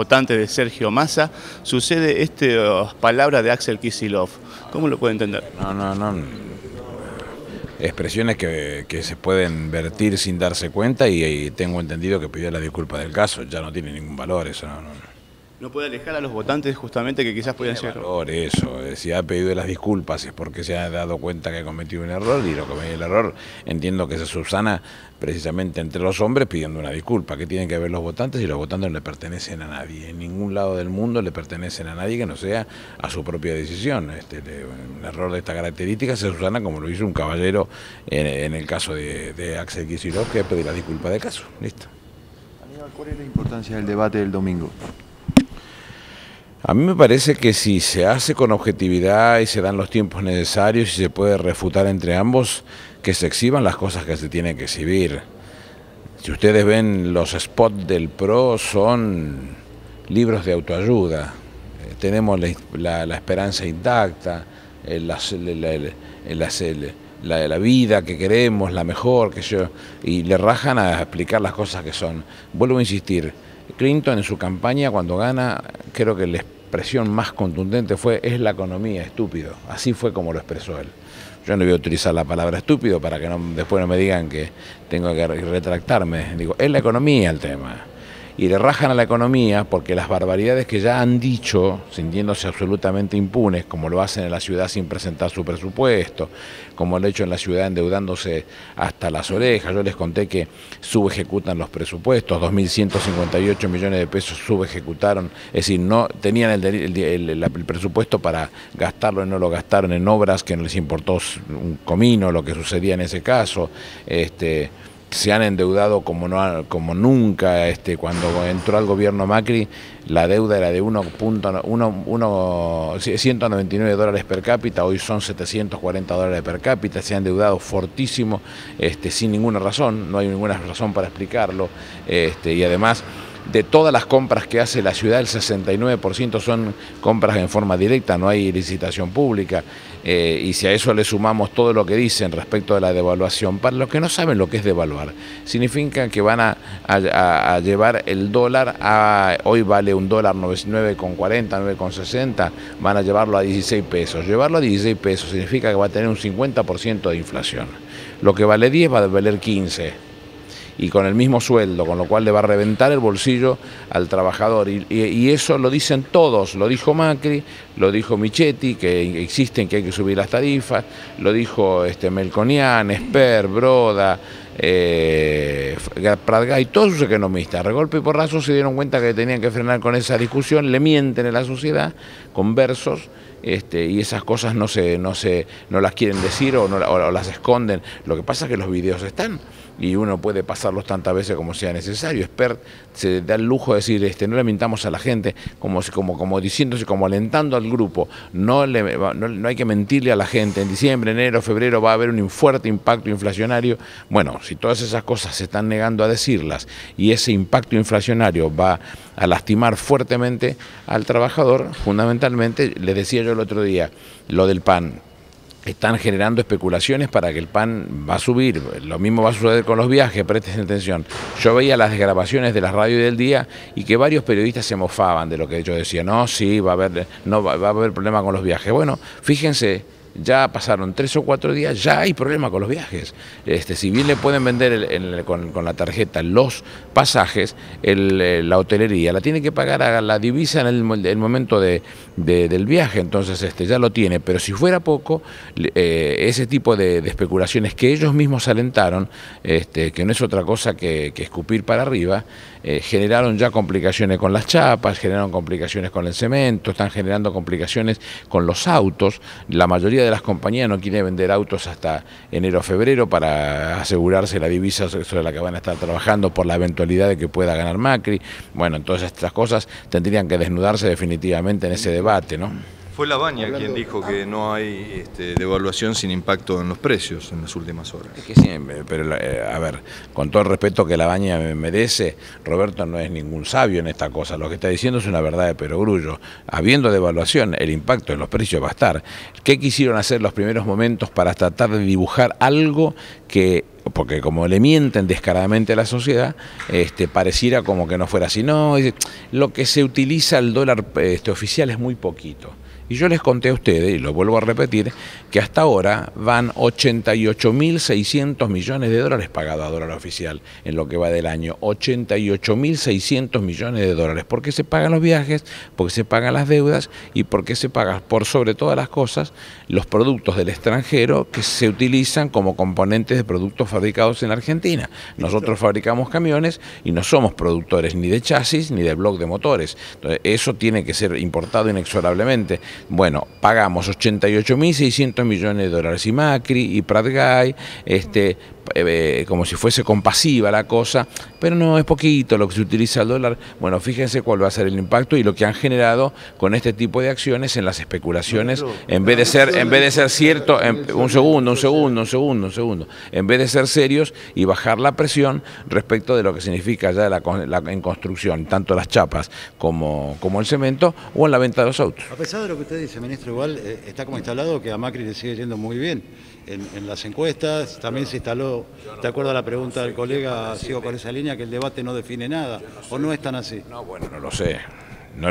votante de Sergio Massa, sucede estas eh, palabras de Axel Kisilov. ¿Cómo lo puede entender? No, no, no. Expresiones que, se pueden vertir sin darse cuenta y, tengo entendido que pidió la disculpa del caso. Ya no tiene ningún valor eso. no no puede alejar a los votantes justamente que quizás puedan ser. error eso, eh, si ha pedido las disculpas es porque se ha dado cuenta que ha cometido un error y lo cometió el error, entiendo que se subsana precisamente entre los hombres pidiendo una disculpa, que tienen que ver los votantes y los votantes no le pertenecen a nadie, en ningún lado del mundo le pertenecen a nadie que no sea a su propia decisión. Este, un error de esta característica se subsana como lo hizo un caballero en, el caso de, Axel Kicillof que pedir la disculpa de caso. Listo. ¿cuál es la importancia del debate del domingo? A mí me parece que si se hace con objetividad y se dan los tiempos necesarios y se puede refutar entre ambos, que se exhiban las cosas que se tienen que exhibir. Si ustedes ven los spots del PRO son libros de autoayuda. Eh, tenemos la, esperanza intacta, eh, la, la, vida que queremos, la mejor, que yo, y le rajan a explicar las cosas que son. Vuelvo a insistir, Clinton en su campaña cuando gana, creo que la expresión más contundente fue es la economía, estúpido. Así fue como lo expresó él. Yo no voy a utilizar la palabra estúpido para que no, después no me digan que tengo que retractarme. Digo, es la economía el tema y le rajan a la economía porque las barbaridades que ya han dicho, sintiéndose absolutamente impunes, como lo hacen en la ciudad sin presentar su presupuesto, como lo han hecho en la ciudad endeudándose hasta las orejas, yo les conté que subejecutan los presupuestos, 2.158 millones de pesos subejecutaron, es decir, no tenían el, presupuesto para gastarlo y no lo gastaron en obras que no les importó un comino lo que sucedía en ese caso, este se han endeudado como, no, como nunca. Este, cuando entró al gobierno Macri, la deuda era de 199 dólares per cápita, hoy son 740 dólares per cápita, se han endeudado fortísimo, este, sin ninguna razón, no hay ninguna razón para explicarlo. Este, y además, de todas las compras que hace la ciudad, el 69% son compras en forma directa, no hay licitación pública. Eh, y si a eso le sumamos todo lo que dicen respecto de la devaluación, para los que no saben lo que es devaluar, significa que van a, llevar el dólar a, hoy vale un dólar 9,40, 9,60, van a llevarlo a 16 pesos. Llevarlo a 16 pesos significa que va a tener un 50% de inflación. Lo que vale 10 va a valer 15 y con el mismo sueldo, con lo cual le va a reventar el bolsillo al trabajador. Y, eso lo dicen todos, lo dijo Macri, lo dijo Michetti, que existen, que hay que subir las tarifas, lo dijo este, Melconian, Esper, Broda, eh, todos sus economistas, regolpe y porrazo, se dieron cuenta que tenían que frenar con esa discusión, le mienten a la sociedad con versos este, y esas cosas no, se, no, se, no las quieren decir o, no, o las esconden. Lo que pasa es que los videos están y uno puede pasarlos tantas veces como sea necesario. Expert se da el lujo de decir, este, no le mintamos a la gente, como, como, como diciéndose, como alentando al grupo, no, le, no, no, hay que mentirle a la gente, en diciembre, enero, febrero va a haber un fuerte impacto inflacionario. Bueno, si todas esas cosas se están negando a decirlas y ese impacto inflacionario va a lastimar fuertemente al trabajador, fundamentalmente, le decía yo el otro día, lo del pan están generando especulaciones para que el pan va a subir. Lo mismo va a suceder con los viajes, presten atención. Yo veía las grabaciones de la radio y del día y que varios periodistas se mofaban de lo que yo decía. No, sí, va a haber, no, va a haber problema con los viajes. Bueno, fíjense ya pasaron tres o cuatro días, ya hay problema con los viajes. Este, si bien le pueden vender con, la tarjeta los pasajes, el, eh, la hotelería la tiene que pagar a la divisa en el, momento de, del viaje, entonces este, ya lo tiene. Pero si fuera poco, eh, ese tipo de, especulaciones que ellos mismos alentaron, este, que no es otra cosa que, escupir para arriba, eh, generaron ya complicaciones con las chapas, generaron complicaciones con el cemento, están generando complicaciones con los autos, la mayoría de las compañías no quiere vender autos hasta enero o febrero para asegurarse la divisa sobre la que van a estar trabajando por la eventualidad de que pueda ganar Macri. Bueno, todas estas cosas tendrían que desnudarse definitivamente en ese debate, ¿no? Fue la baña quien dijo que ah. no hay este, devaluación sin impacto en los precios en las últimas horas. Es que siempre, eh, pero eh, a ver, con todo el respeto que baña me merece, Roberto no es ningún sabio en esta cosa. Lo que está diciendo es una verdad de perogrullo. Habiendo devaluación, el impacto en los precios va a estar. ¿Qué quisieron hacer los primeros momentos para tratar de dibujar algo que porque como le mienten descaradamente a la sociedad, este, pareciera como que no fuera así. No, lo que se utiliza el dólar este, oficial es muy poquito. Y yo les conté a ustedes, y lo vuelvo a repetir, que hasta ahora van 88.600 millones de dólares pagados a dólar oficial en lo que va del año. 88.600 millones de dólares. Porque se pagan los viajes, porque se pagan las deudas y porque se pagan, por sobre todas las cosas, los productos del extranjero que se utilizan como componentes de productos fabricados en Argentina. Nosotros fabricamos camiones y no somos productores ni de chasis ni de bloc de motores. eso tiene que ser importado inexorablemente. Bueno, pagamos 88.600 millones de dólares y Macri y Pratgay, este, eh, eh, como si fuese compasiva la cosa, pero no, es poquito lo que se utiliza el dólar. Bueno, fíjense cuál va a ser el impacto y lo que han generado con este tipo de acciones en las especulaciones, en vez de ser, en vez de ser cierto, un segundo, un segundo, un segundo, un segundo, en vez de ser serios y bajar la presión respecto de lo que significa ya la, en construcción, tanto las chapas como, como el cemento o en la venta de los autos. A pesar de lo que usted dice, ministro, igual eh, está como instalado que a Macri le sigue yendo muy bien en las encuestas, también se instaló de acuerdo a la pregunta del colega, sigo con esa línea, que el debate no define nada, o no es tan así. No, bueno, no lo sé. No,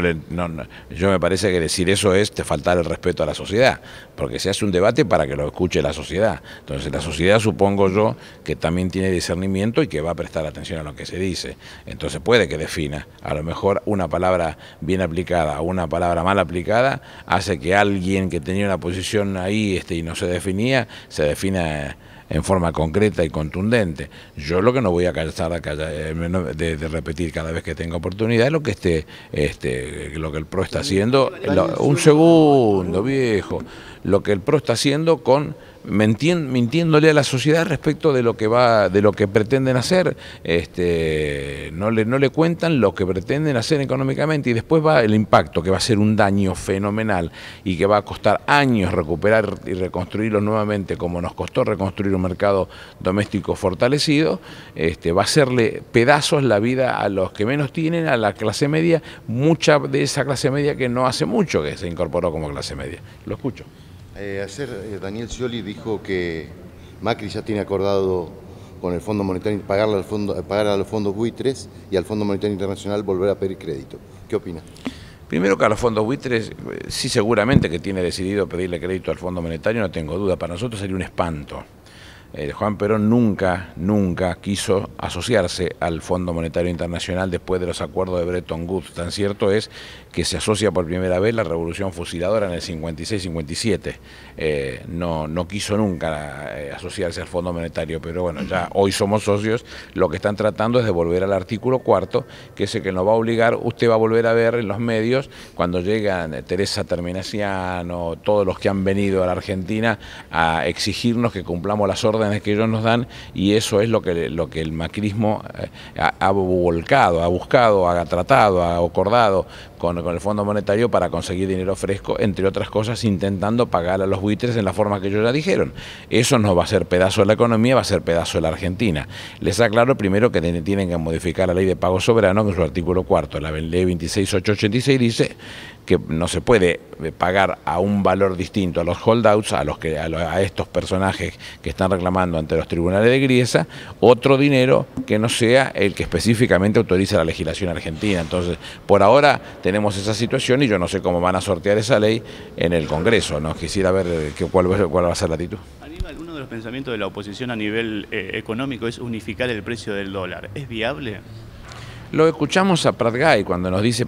yo me parece que decir eso es te faltar el respeto a la sociedad, porque se hace un debate para que lo escuche la sociedad. Entonces la sociedad supongo yo que también tiene discernimiento y que va a prestar atención a lo que se dice. Entonces puede que defina. A lo mejor una palabra bien aplicada o una palabra mal aplicada hace que alguien que tenía una posición ahí este, y no se definía, se defina en forma concreta y contundente. Yo lo que no voy a cansar eh, de, de, repetir cada vez que tenga oportunidad es lo que este, este, lo que el PRO está haciendo, un segundo viejo, lo que el PRO está haciendo con mintiéndole a la sociedad respecto de lo que va, de lo que pretenden hacer, este, no le, no le cuentan lo que pretenden hacer económicamente y después va el impacto, que va a ser un daño fenomenal y que va a costar años recuperar y reconstruirlo nuevamente, como nos costó reconstruir un mercado doméstico fortalecido, este, va a hacerle pedazos la vida a los que menos tienen, a la clase media, mucha de esa clase media que no hace mucho que se incorporó como clase media. Lo escucho. Eh, ayer eh, Daniel Scioli dijo que Macri ya tiene acordado con el Fondo Monetario pagarle al fondo, eh, pagar a los fondos buitres y al Fondo Monetario Internacional volver a pedir crédito. ¿Qué opina? Primero que a los fondos buitres, sí seguramente que tiene decidido pedirle crédito al Fondo Monetario, no tengo duda. Para nosotros sería un espanto. Juan Perón nunca, nunca quiso asociarse al Fondo Monetario Internacional después de los acuerdos de Bretton Woods. Tan cierto es que se asocia por primera vez la revolución fusiladora en el 56-57. Eh, no, no quiso nunca eh, asociarse al Fondo Monetario, pero bueno, ya hoy somos socios, lo que están tratando es de volver al artículo cuarto, que es el que nos va a obligar, usted va a volver a ver en los medios, cuando llegan eh, Teresa Terminaciano, todos los que han venido a la Argentina a exigirnos que cumplamos las órdenes que ellos nos dan, y eso es lo que, lo que el macrismo ha volcado, ha buscado, ha tratado, ha acordado con, el Fondo Monetario para conseguir dinero fresco, entre otras cosas intentando pagar a los buitres en la forma que ellos ya dijeron. Eso no va a ser pedazo de la economía, va a ser pedazo de la Argentina. Les aclaro primero que tienen que modificar la ley de pago soberano, que en su artículo cuarto, la ley 26886 dice que no se puede eh, pagar a un valor distinto a los holdouts, a, los que, a, estos personajes que están reclamando ante los tribunales de Griesa, otro dinero que no sea el que específicamente autoriza la legislación argentina. Entonces, por ahora tenemos esa situación y yo no sé cómo van a sortear esa ley en el Congreso. ¿no? Quisiera ver eh, qué cuál, va a ser la actitud. Aníbal, uno de los pensamientos de la oposición a nivel eh, económico es unificar el precio del dólar. ¿Es viable? Lo escuchamos a Pratgay cuando nos dice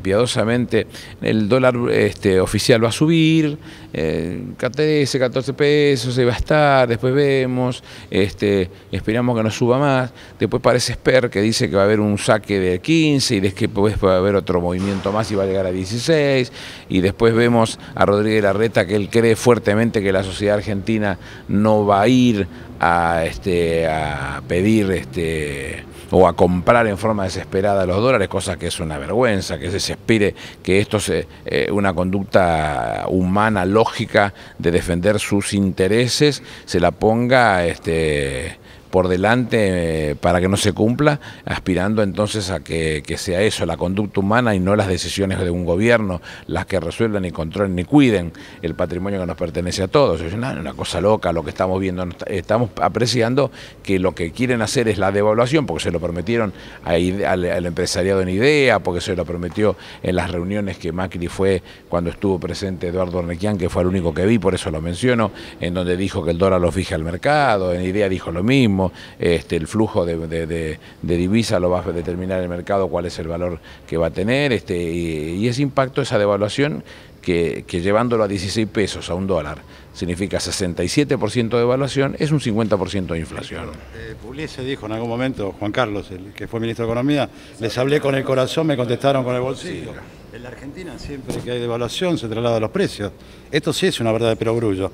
piadosamente el dólar este, oficial va a subir, eh, 14 pesos, se va a estar, después vemos, este, esperamos que no suba más. Después parece Sper que dice que va a haber un saque de 15 y después puede haber otro movimiento más y va a llegar a 16. Y después vemos a Rodríguez Larreta que él cree fuertemente que la sociedad argentina no va a ir a, este, a pedir... Este, o a comprar en forma desesperada los dólares, cosa que es una vergüenza, que se expire que esto es eh, una conducta humana, lógica, de defender sus intereses, se la ponga este, por delante eh, para que no se cumpla, aspirando entonces a que, sea eso, la conducta humana y no las decisiones de un gobierno, las que resuelvan y controlen y cuiden el patrimonio que nos pertenece a todos. Es una, cosa loca lo que estamos viendo, estamos apreciando que lo que quieren hacer es la devaluación, porque se lo prometieron al, empresariado en idea, porque se lo prometió en las reuniones que Macri fue cuando estuvo presente Eduardo Ornequian, que fue el único que vi, por eso lo menciono, en donde dijo que el dólar lo fija al mercado, en idea dijo lo mismo este, el flujo de, divisas divisa lo va a determinar el mercado, cuál es el valor que va a tener, este, y, ese impacto, esa devaluación que, llevándolo a 16 pesos, a un dólar, significa 67% de devaluación, es un 50% de inflación. Eh, eh dijo en algún momento, Juan Carlos, el que fue ministro de Economía, les hablé con el corazón, me contestaron con el bolsillo. En la Argentina siempre que hay devaluación se trasladan los precios. Esto sí es una verdad de perogrullo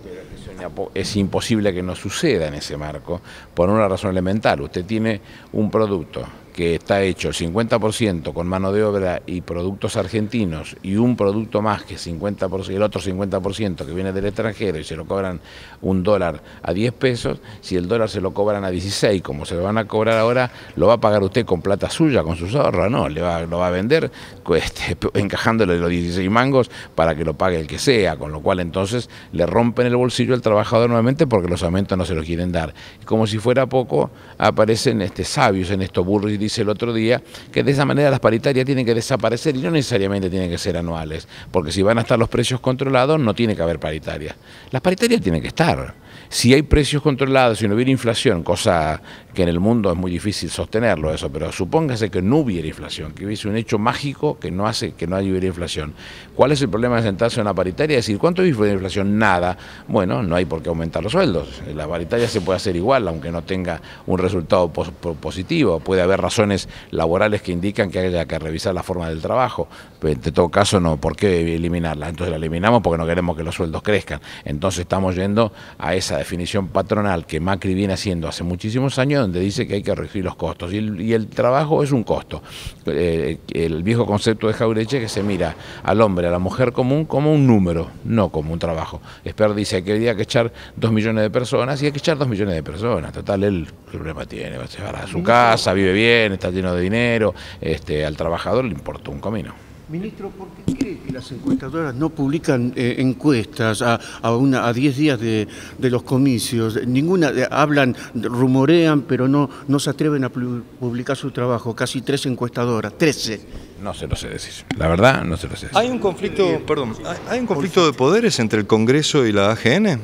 es imposible que no suceda en ese marco, por una razón elemental. Usted tiene un producto que está hecho 50% con mano de obra y productos argentinos y un producto más que 50%, el otro 50% que viene del extranjero y se lo cobran un dólar a 10 pesos, si el dólar se lo cobran a 16 como se lo van a cobrar ahora, lo va a pagar usted con plata suya, con sus ahorros, no, le lo va a vender este, encajándole los 16 mangos para que lo pague el que sea, con lo cual entonces le rompen el bolsillo al trabajador nuevamente porque los aumentos no se los quieren dar. Como si fuera poco, aparecen este, sabios en estos burros dice el otro día, que de esa manera las paritarias tienen que desaparecer y no necesariamente tienen que ser anuales, porque si van a estar los precios controlados no tiene que haber paritarias. Las paritarias tienen que estar. Si hay precios controlados, si no hubiera inflación, cosa que en el mundo es muy difícil sostenerlo eso, pero supóngase que no hubiera inflación, que hubiese un hecho mágico que no hace que no hubiera inflación. ¿Cuál es el problema de sentarse en una paritaria y decir cuánto hay de inflación? Nada. Bueno, no hay por qué aumentar los sueldos. La paritaria se puede hacer igual, aunque no tenga un resultado positivo. Puede haber razones laborales que indican que haya que revisar la forma del trabajo, pero en todo caso no, ¿por qué eliminarla? Entonces la eliminamos porque no queremos que los sueldos crezcan. Entonces estamos yendo a esa definición patronal que Macri viene haciendo hace muchísimos años, donde dice que hay que reducir los costos. Y el, trabajo es un costo. Eh, el viejo concepto de Jaureche que se mira al hombre, a la mujer común como un número, no como un trabajo. Esper dice que hay que echar dos millones de personas y hay que echar dos millones de personas. Total, él el problema tiene, va a a su casa, vive bien, está lleno de dinero, este, al trabajador le importa un camino. Ministro, ¿por qué cree que las encuestadoras no publican eh, encuestas a, a, una, a 10 días de, los comicios? Ninguna, eh, hablan, rumorean, pero no, no se atreven a publicar su trabajo. Casi tres encuestadoras, 13. No se lo sé decir. La verdad, no se lo sé decir. ¿Hay un conflicto, eh, perdón, ¿hay un conflicto de poderes entre el Congreso y la AGN?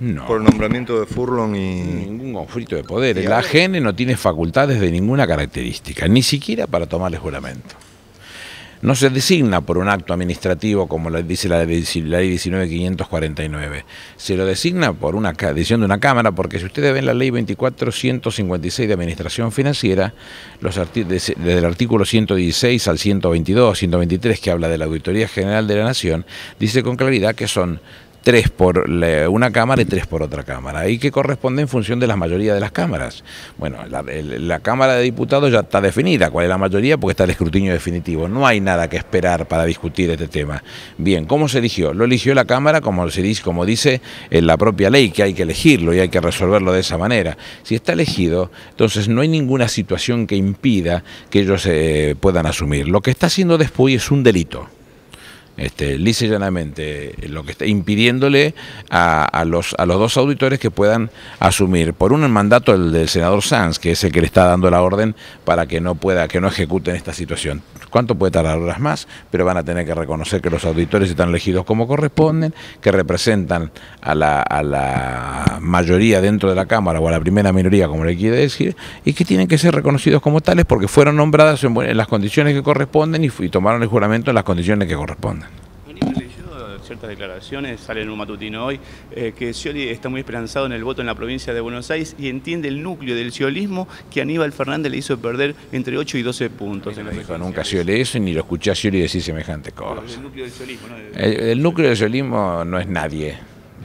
No. Por el nombramiento de Furlong y... Ningún conflicto de poderes. La AGN no tiene facultades de ninguna característica, ni siquiera para tomarle juramento no se designa por un acto administrativo como lo dice la ley 19549, se lo designa por una decisión de una Cámara, porque si ustedes ven la ley 24156 de Administración Financiera, los desde el artículo 116 al 122, 123 que habla de la Auditoría General de la Nación, dice con claridad que son tres por una cámara y tres por otra cámara, y que corresponde en función de la mayoría de las cámaras. Bueno, la, Cámara de Diputados ya está definida cuál es la mayoría porque está el escrutinio definitivo. No hay nada que esperar para discutir este tema. Bien, ¿cómo se eligió? Lo eligió la Cámara, como, se dice, como dice en la propia ley, que hay que elegirlo y hay que resolverlo de esa manera. Si está elegido, entonces no hay ninguna situación que impida que ellos eh, puedan asumir. Lo que está haciendo después es un delito este, llanamente, eh, lo que está impidiéndole a, los, dos auditores que puedan asumir, por un mandato el del senador Sanz, que es el que le está dando la orden para que no pueda, que no ejecuten esta situación. ¿Cuánto puede tardar horas más? Pero van a tener que reconocer que los auditores están elegidos como corresponden, que representan a la, mayoría dentro de la Cámara o a la primera minoría, como le quiere decir, y que tienen que ser reconocidos como tales porque fueron nombradas en, las condiciones que corresponden y tomaron el juramento en las condiciones que corresponden ciertas declaraciones, sale en un matutino hoy, eh, que Scioli está muy esperanzado en el voto en la provincia de Buenos Aires y entiende el núcleo del ciolismo que Aníbal Fernández le hizo perder entre 8 y 12 puntos. dijo nunca Scioli eso, ni lo escuché a Scioli decir semejante cosa. El núcleo del ciolismo, no es nadie.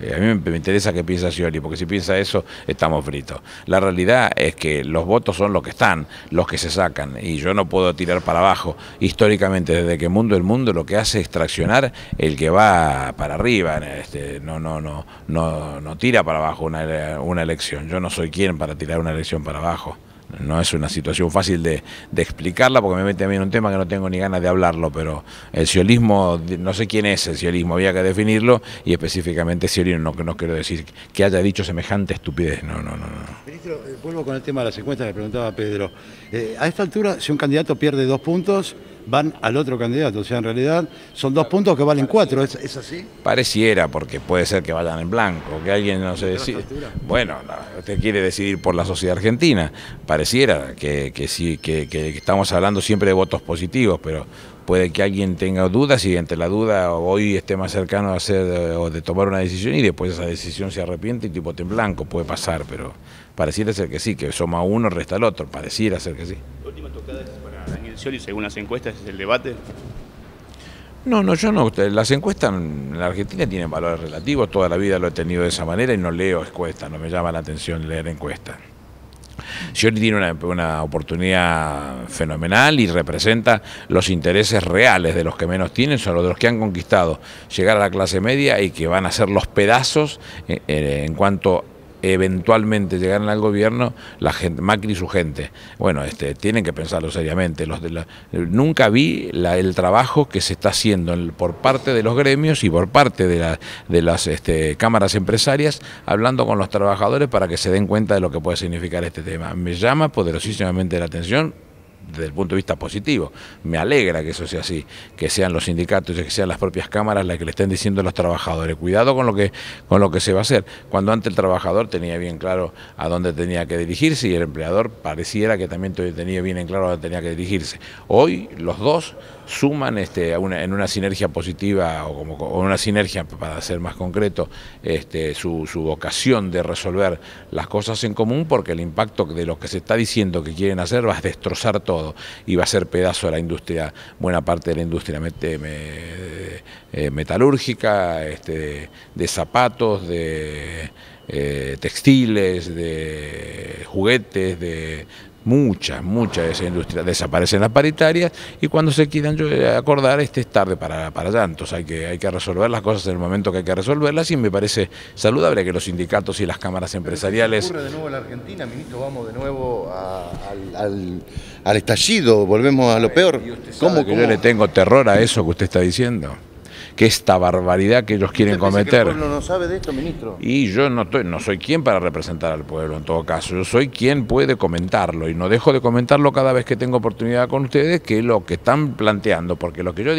Eh, a mí me interesa qué piensa Scioli, porque si piensa eso, estamos fritos. La realidad es que los votos son los que están, los que se sacan, y yo no puedo tirar para abajo. Históricamente, desde que mundo el mundo lo que hace es traccionar el que va para arriba, este, no, no, no, no, no tira para abajo una, una elección. Yo no soy quien para tirar una elección para abajo no es una situación fácil de, explicarla porque me mete a mí en un tema que no tengo ni ganas de hablarlo, pero el siolismo, no sé quién es el siolismo, había que definirlo y específicamente siolismo, no, quiero decir que haya dicho semejante estupidez, no, no, no. no. Ministro, eh, vuelvo con el tema de las encuestas que preguntaba Pedro. Eh, a esta altura, si un candidato pierde dos puntos, van al otro candidato. O sea, en realidad son dos puntos que valen cuatro, ¿es, así? Pareciera, porque puede ser que vayan en blanco, que alguien no se decida. Bueno, usted quiere decidir por la sociedad argentina. Pareciera que, sí, que, estamos hablando siempre de votos positivos, pero puede que alguien tenga dudas y entre la duda hoy esté más cercano a hacer eh, o de tomar una decisión y después esa decisión se arrepiente y tipo en blanco puede pasar, pero pareciera ser que sí, que suma uno, resta el otro, pareciera ser que sí. Daniel según las encuestas, es el debate? No, no, yo no. Las encuestas en la Argentina tienen valores relativos, toda la vida lo he tenido de esa manera y no leo encuestas, no me llama la atención leer encuestas. Scioli tiene una, oportunidad fenomenal y representa los intereses reales de los que menos tienen, son los de los que han conquistado llegar a la clase media y que van a ser los pedazos en, eh, eh, en cuanto eventualmente llegaran al gobierno, la gente, Macri y su gente. Bueno, este, tienen que pensarlo seriamente. Los de nunca vi el trabajo que se está haciendo por parte de los gremios y por parte de, la, de las este, cámaras empresarias, hablando con los trabajadores para que se den cuenta de lo que puede significar este tema. Me llama poderosísimamente la atención, desde el punto de vista positivo. Me alegra que eso sea así, que sean los sindicatos y que sean las propias cámaras las que le estén diciendo a los trabajadores, cuidado con lo que, con lo que se va a hacer. Cuando antes el trabajador tenía bien claro a dónde tenía que dirigirse y el empleador pareciera que también tenía bien en claro a dónde tenía que dirigirse. Hoy los dos suman este, en una sinergia positiva o como una sinergia, para ser más concreto, este, su, su, vocación de resolver las cosas en común, porque el impacto de lo que se está diciendo que quieren hacer va a destrozar todo y va a ser pedazo de la industria, buena parte de la industria met, eh, eh, metalúrgica, este, de zapatos, de... Eh, textiles, de juguetes, de muchas, muchas de esa industria desaparecen las paritarias y cuando se quieran eh, acordar, este es tarde para, para llantos, hay que, hay que resolver las cosas en el momento que hay que resolverlas y me parece saludable que los sindicatos y las cámaras empresariales... de nuevo en la Argentina, ministro, vamos de nuevo al, estallido, volvemos a lo peor. ¿Cómo, que yo le tengo terror a eso que usted está diciendo? que esta barbaridad que ellos quieren cometer. el pueblo no sabe de esto, ministro? Y yo no, estoy, no soy quien para representar al pueblo en todo caso, yo soy quien puede comentarlo y no dejo de comentarlo cada vez que tengo oportunidad con ustedes que lo que están planteando, porque lo que yo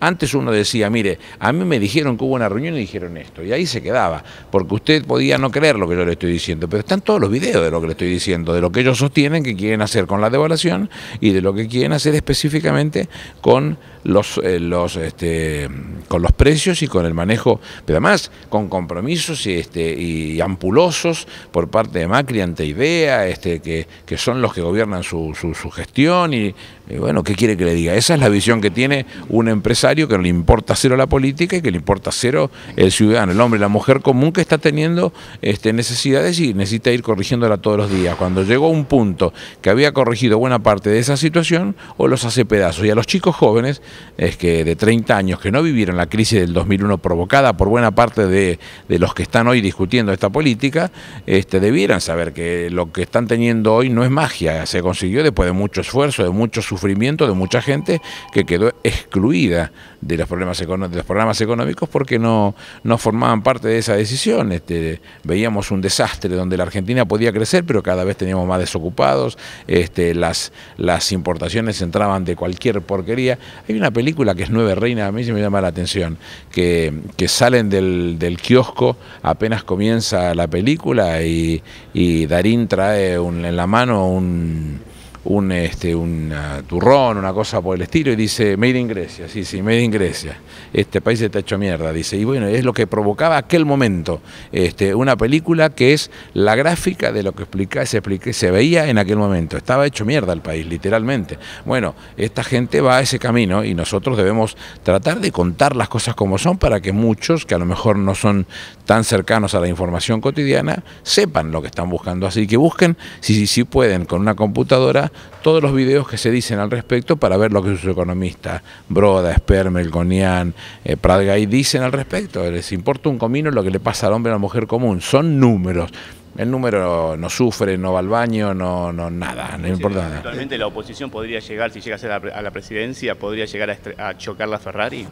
antes uno decía, mire, a mí me dijeron que hubo una reunión y dijeron esto, y ahí se quedaba, porque usted podía no creer lo que yo le estoy diciendo, pero están todos los videos de lo que le estoy diciendo, de lo que ellos sostienen que quieren hacer con la devaluación y de lo que quieren hacer específicamente con los, eh, los este, con los precios y con el manejo, pero además con compromisos y, este, y ampulosos por parte de Macri ante IDEA, este, que, que son los que gobiernan su, su, su gestión y bueno, ¿qué quiere que le diga? Esa es la visión que tiene un empresario que no le importa cero la política y que le importa cero el ciudadano, el hombre, la mujer común que está teniendo este, necesidades y necesita ir corrigiéndola todos los días. Cuando llegó un punto que había corregido buena parte de esa situación, o los hace pedazos. Y a los chicos jóvenes, es que de 30 años, que no vivieron la crisis del 2001 provocada por buena parte de, los que están hoy discutiendo esta política, este, debieran saber que lo que están teniendo hoy no es magia, se consiguió después de mucho esfuerzo, de mucho sufrimiento de mucha gente que quedó excluida de los problemas, programas económicos porque no, no formaban parte de esa decisión. Este, veíamos un desastre donde la Argentina podía crecer, pero cada vez teníamos más desocupados, este, las, las importaciones entraban de cualquier porquería. Hay una película que es Nueve Reinas, a mí se me llama la atención, que, salen del, kiosco apenas comienza la película y, y Darín trae en la mano un un, este, un ah, turrón, una cosa por el estilo, y dice, Made in Grecia, sí, sí, Made in Grecia, este país está hecho mierda, dice, y bueno, es lo que provocaba aquel momento, este, una película que es la gráfica de lo que explica, se, se veía en aquel momento, estaba hecho mierda el país, literalmente. Bueno, esta gente va a ese camino y nosotros debemos tratar de contar las cosas como son para que muchos, que a lo mejor no son tan cercanos a la información cotidiana, sepan lo que están buscando, así que busquen, si, si pueden, con una computadora, todos los videos que se dicen al respecto para ver lo que sus economistas, Broda, Spermel, Gonian, eh, Pradgay, dicen al respecto. Les importa un comino lo que le pasa al hombre y a la mujer común. Son números. El número no sufre, no va al baño, no, no nada, no importa nada. la oposición podría llegar, si llegase a, la presidencia, podría llegar a, a chocar la Ferrari?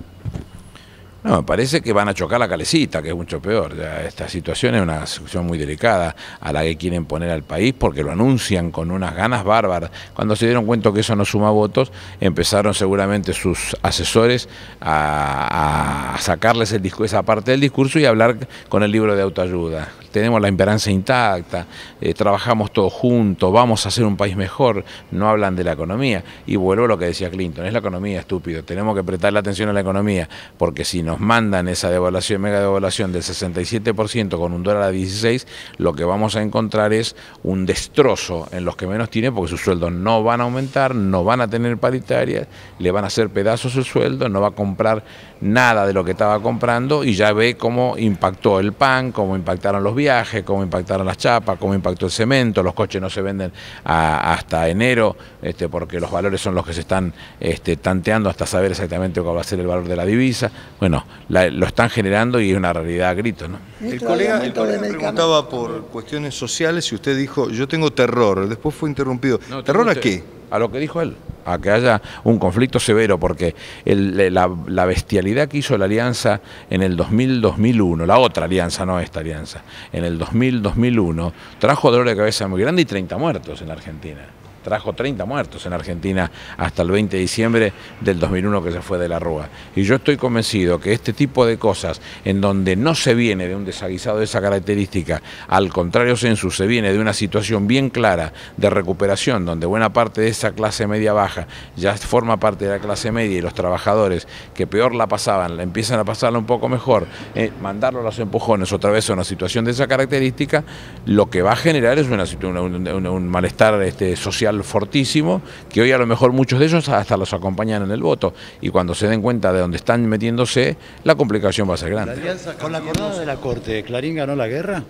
No, me parece que van a chocar la calecita, que es mucho peor. esta situación es una situación muy delicada a la que quieren poner al país porque lo anuncian con unas ganas bárbaras. Cuando se dieron cuenta que eso no suma votos, empezaron seguramente sus asesores a, sacarles esa parte del discurso y hablar con el libro de autoayuda tenemos la esperanza intacta, eh, trabajamos todos juntos, vamos a hacer un país mejor, no hablan de la economía. Y vuelvo a lo que decía Clinton, es la economía, estúpido, tenemos que prestarle atención a la economía, porque si nos mandan esa devaluación, mega devaluación del 67% con un dólar a 16, lo que vamos a encontrar es un destrozo en los que menos tiene porque sus sueldos no van a aumentar, no van a tener paritarias, le van a hacer pedazos su sueldo, no va a comprar nada de lo que estaba comprando y ya ve cómo impactó el pan, cómo impactaron los viaje, cómo impactaron las chapas, cómo impactó el cemento, los coches no se venden hasta enero, este, porque los valores son los que se están este, tanteando hasta saber exactamente cuál va a ser el valor de la divisa. Bueno, lo están generando y es una realidad a gritos. El colega, me preguntaba por cuestiones sociales y usted dijo, yo tengo terror, después fue interrumpido. ¿Terror a qué? a lo que dijo él, a que haya un conflicto severo, porque la, la, bestialidad que hizo la alianza en el 2000-2001, la otra alianza, no esta alianza, en el 2000-2001, trajo dolor de cabeza muy grande y 30 muertos en la Argentina trajo 30 muertos en Argentina hasta el 20 de diciembre del 2001 que se fue de la Rúa. Y yo estoy convencido que este tipo de cosas, en donde no se viene de un desaguisado de esa característica, al contrario census, se viene de una situación bien clara de recuperación, donde buena parte de esa clase media-baja ya forma parte de la clase media y los trabajadores que peor la pasaban, la empiezan a pasarla un poco mejor, eh, mandarlo a los empujones otra vez a una situación de esa característica, lo que va a generar es una, un, un malestar este, social fortísimo, que hoy a lo mejor muchos de ellos hasta los acompañan en el voto. Y cuando se den cuenta de dónde están metiéndose, la complicación va a ser grande. con la acordada de la Corte, Clarín ganó la guerra?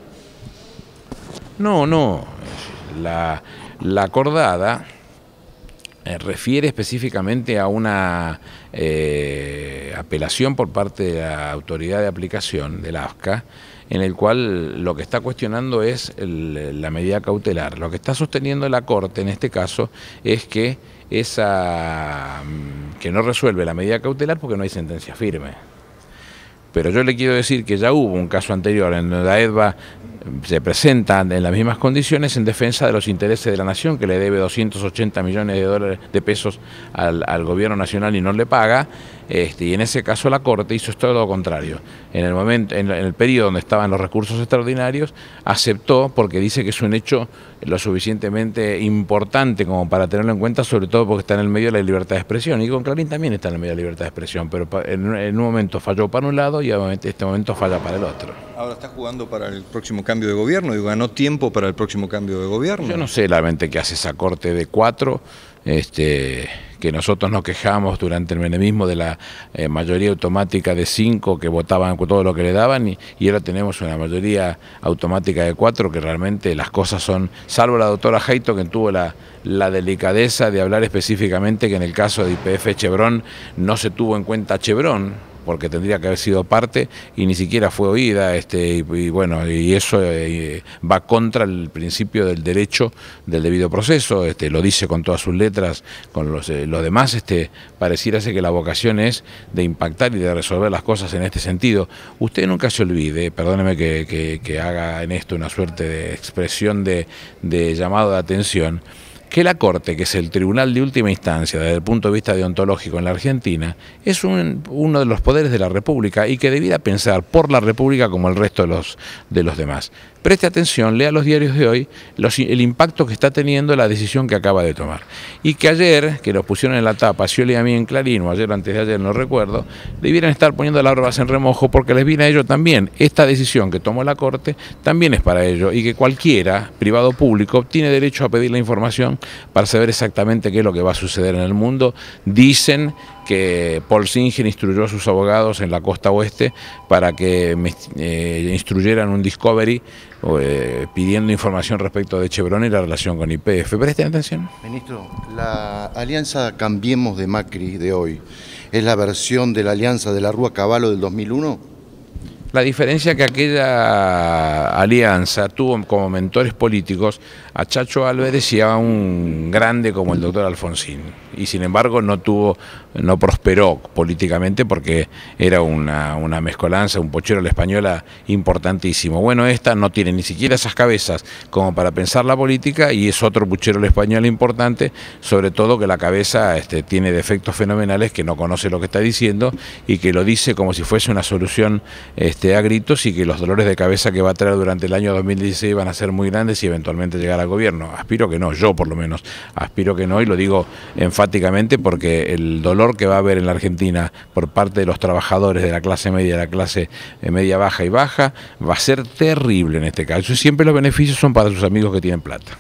No, no. La, acordada eh, refiere específicamente a una eh, apelación por parte de la autoridad de aplicación del AFCA en el cual lo que está cuestionando es la medida cautelar. Lo que está sosteniendo la Corte en este caso es que esa mm, que no resuelve la medida cautelar porque no hay sentencia firme. Pero yo le quiero decir que ya hubo un caso anterior en donde la EDVA se presentan en las mismas condiciones en defensa de los intereses de la nación, que le debe 280 millones de dólares de pesos al, gobierno nacional y no le paga, este, y en ese caso la Corte hizo todo lo contrario. En el momento, en el periodo donde estaban los recursos extraordinarios, aceptó porque dice que es un hecho lo suficientemente importante como para tenerlo en cuenta, sobre todo porque está en el medio de la libertad de expresión. Y con Clarín también está en el medio de la libertad de expresión, pero en, un momento falló para un lado y en este momento falla para el otro. Ahora está jugando para el próximo cambio de gobierno? y ¿ganó tiempo para el próximo cambio de gobierno? Yo no sé la mente que hace esa corte de cuatro, este, que nosotros nos quejamos durante el menemismo de la eh, mayoría automática de cinco que votaban con todo lo que le daban y, ahora tenemos una mayoría automática de cuatro que realmente las cosas son, salvo la doctora Heito que tuvo la, la delicadeza de hablar específicamente que en el caso de IPF Chevron no se tuvo en cuenta Chevron, porque tendría que haber sido parte y ni siquiera fue oída, este, y, bueno, y eso eh, eh, va contra el principio del derecho del debido proceso, este, lo dice con todas sus letras, con los, eh, demás, este, pareciera que la vocación es de impactar y de resolver las cosas en este sentido. Usted nunca se olvide, perdóneme que, que haga en esto una suerte de expresión de, de llamado de atención, que la Corte, que es el tribunal de última instancia desde el punto de vista deontológico en la Argentina, es un, uno de los poderes de la República y que debiera pensar por la República como el resto de los, de los demás. Preste atención, lea los diarios de hoy, los, el impacto que está teniendo la decisión que acaba de tomar. Y que ayer, que los pusieron en la tapa, yo leía a mí en Clarín, o ayer antes de ayer, no recuerdo, debieran estar poniendo las barbas en remojo porque les viene a ellos también. Esta decisión que tomó la Corte también es para ellos y que cualquiera, privado o público, tiene derecho a pedir la información para saber exactamente qué es lo que va a suceder en el mundo. Dicen que Paul Singer instruyó a sus abogados en la costa oeste para que eh, instruyeran un discovery eh, pidiendo información respecto de Chevron y la relación con IPF. Presten atención. Ministro, la alianza Cambiemos de Macri de hoy es la versión de la alianza de la Rúa Caballo del 2001. La diferencia que aquella alianza tuvo como mentores políticos a Chacho Álvarez y a un grande como el doctor Alfonsín y sin embargo no tuvo, no prosperó políticamente porque era una, mezcolanza, un pochero a la española importantísimo. Bueno, esta no tiene ni siquiera esas cabezas como para pensar la política y es otro puchero a la importante, sobre todo que la cabeza este, tiene defectos fenomenales, que no conoce lo que está diciendo y que lo dice como si fuese una solución este, a gritos y que los dolores de cabeza que va a traer durante el año 2016 van a ser muy grandes y eventualmente llegar al gobierno. Aspiro que no, yo por lo menos, aspiro que no y lo digo en porque el dolor que va a haber en la Argentina por parte de los trabajadores de la clase media, de la clase eh, media baja y baja, va a ser terrible en este caso. Y siempre los beneficios son para sus amigos que tienen plata.